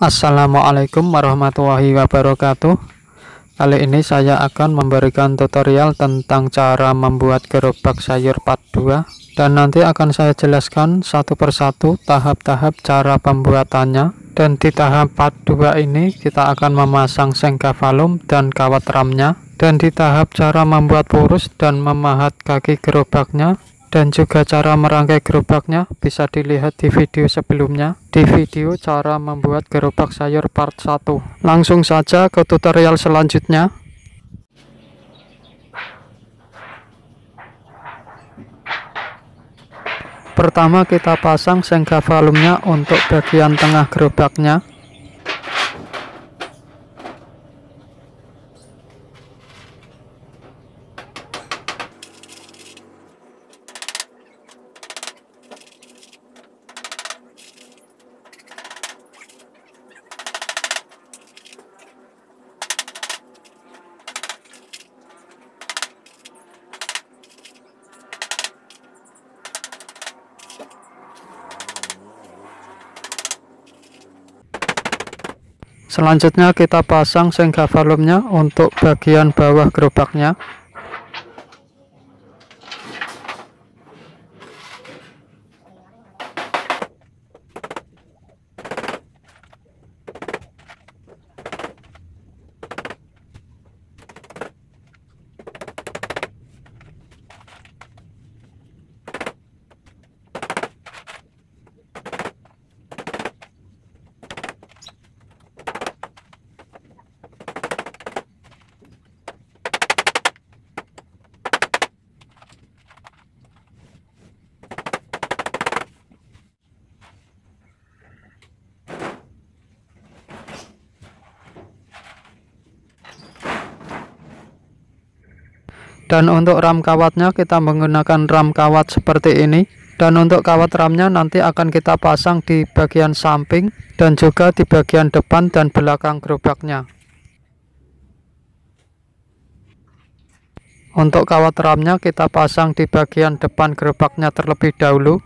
Assalamualaikum warahmatullahi wabarakatuh Kali ini saya akan memberikan tutorial tentang cara membuat gerobak sayur part 2 Dan nanti akan saya jelaskan satu persatu tahap-tahap cara pembuatannya Dan di tahap part 2 ini kita akan memasang sengkavalum dan kawat ramnya Dan di tahap cara membuat purus dan memahat kaki gerobaknya dan juga cara merangkai gerobaknya bisa dilihat di video sebelumnya di video cara membuat gerobak sayur part 1 langsung saja ke tutorial selanjutnya pertama kita pasang sengga valumnya untuk bagian tengah gerobaknya Selanjutnya kita pasang sehingga volumenya untuk bagian bawah gerobaknya. dan untuk ram kawatnya kita menggunakan ram kawat seperti ini dan untuk kawat ramnya nanti akan kita pasang di bagian samping dan juga di bagian depan dan belakang gerobaknya untuk kawat ramnya kita pasang di bagian depan gerobaknya terlebih dahulu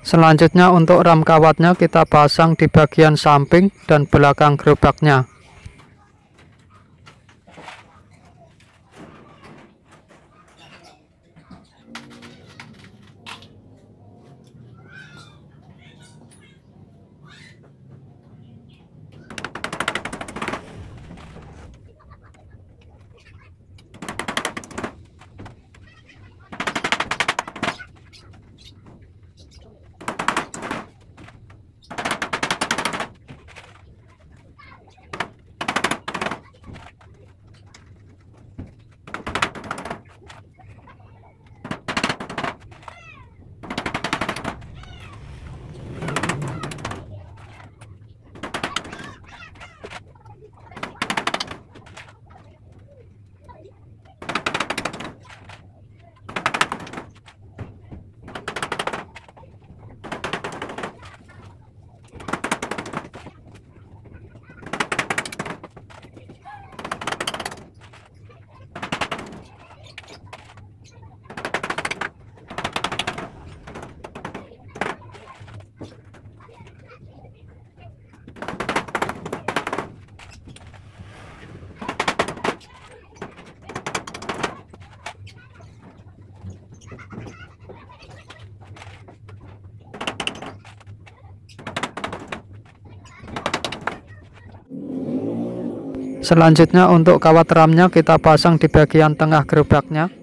Selanjutnya untuk ram kawatnya kita pasang di bagian samping dan belakang gerobaknya. Selanjutnya untuk kawat ramnya kita pasang di bagian tengah gerobaknya.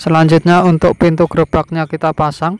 selanjutnya untuk pintu gerobaknya kita pasang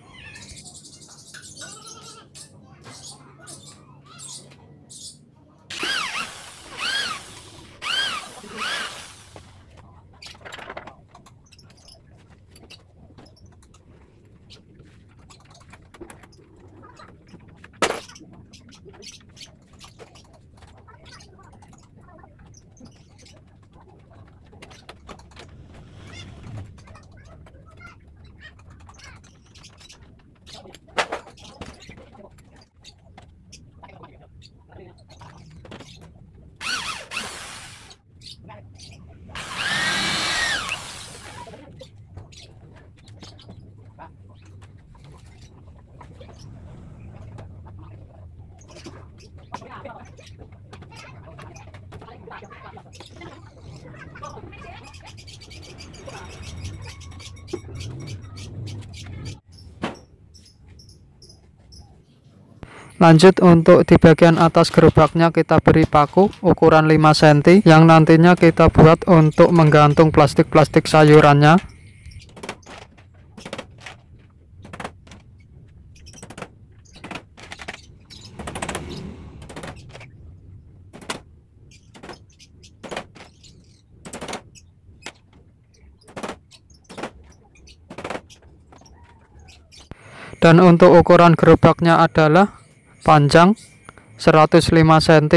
Lanjut untuk di bagian atas gerobaknya kita beri paku ukuran 5 cm yang nantinya kita buat untuk menggantung plastik-plastik sayurannya. dan untuk ukuran gerobaknya adalah panjang 105 cm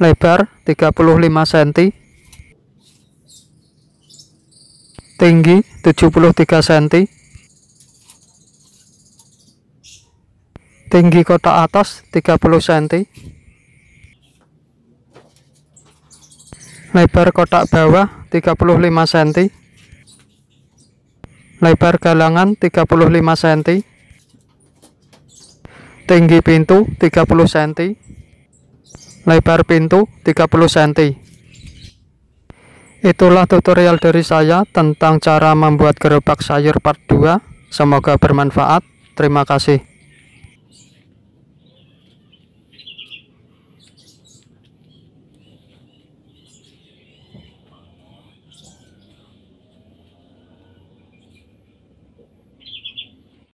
lebar 35 cm tinggi 73 cm tinggi kotak atas 30 cm lebar kotak bawah 35 cm lebar galangan 35 cm tinggi pintu 30 cm lebar pintu 30 cm itulah tutorial dari saya tentang cara membuat gerobak sayur part 2 semoga bermanfaat terima kasih